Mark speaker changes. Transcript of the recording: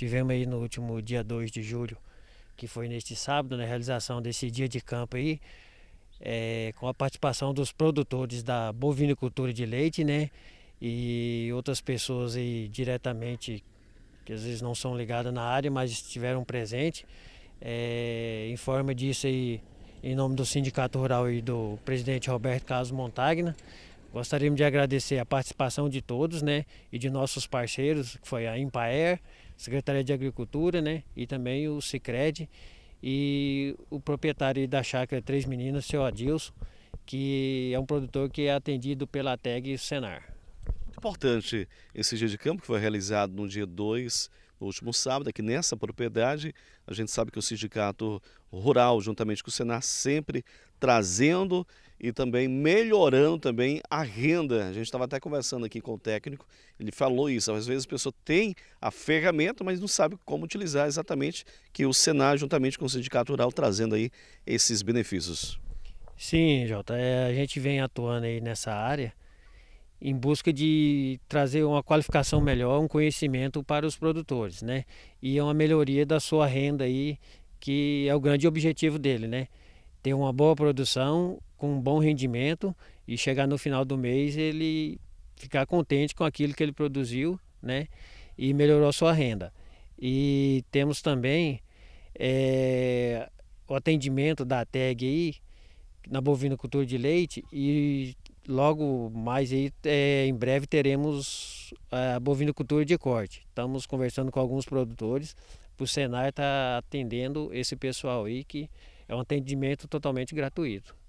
Speaker 1: Tivemos aí no último dia 2 de julho, que foi neste sábado, na né, realização desse dia de campo aí, é, com a participação dos produtores da bovinicultura de leite, né? E outras pessoas aí diretamente, que às vezes não são ligadas na área, mas estiveram presentes. É, em forma disso aí, em nome do Sindicato Rural e do presidente Roberto Carlos Montagna, Gostaríamos de agradecer a participação de todos, né, e de nossos parceiros, que foi a Impaer, Secretaria de Agricultura, né, e também o Cicred e o proprietário da chácara Três Meninas, seu Adilson, que é um produtor que é atendido pela TEG
Speaker 2: Senar. Importante esse dia de campo que foi realizado no dia 2 no último sábado, aqui é nessa propriedade. A gente sabe que o Sindicato Rural, juntamente com o Senar, sempre trazendo e também melhorando também a renda. A gente estava até conversando aqui com o técnico, ele falou isso. Às vezes a pessoa tem a ferramenta, mas não sabe como utilizar exatamente que o Senar, juntamente com o Sindicato Rural, trazendo aí esses benefícios.
Speaker 1: Sim, Jota, é, a gente vem atuando aí nessa área em busca de trazer uma qualificação melhor, um conhecimento para os produtores, né? E é uma melhoria da sua renda aí, que é o grande objetivo dele, né? Ter uma boa produção, com um bom rendimento e chegar no final do mês ele ficar contente com aquilo que ele produziu, né? E melhorou sua renda. E temos também é, o atendimento da TEG aí, na bovinocultura de leite e logo mais aí, é, em breve teremos é, a bovinocultura de corte. Estamos conversando com alguns produtores, o Senar está atendendo esse pessoal aí que é um atendimento totalmente gratuito.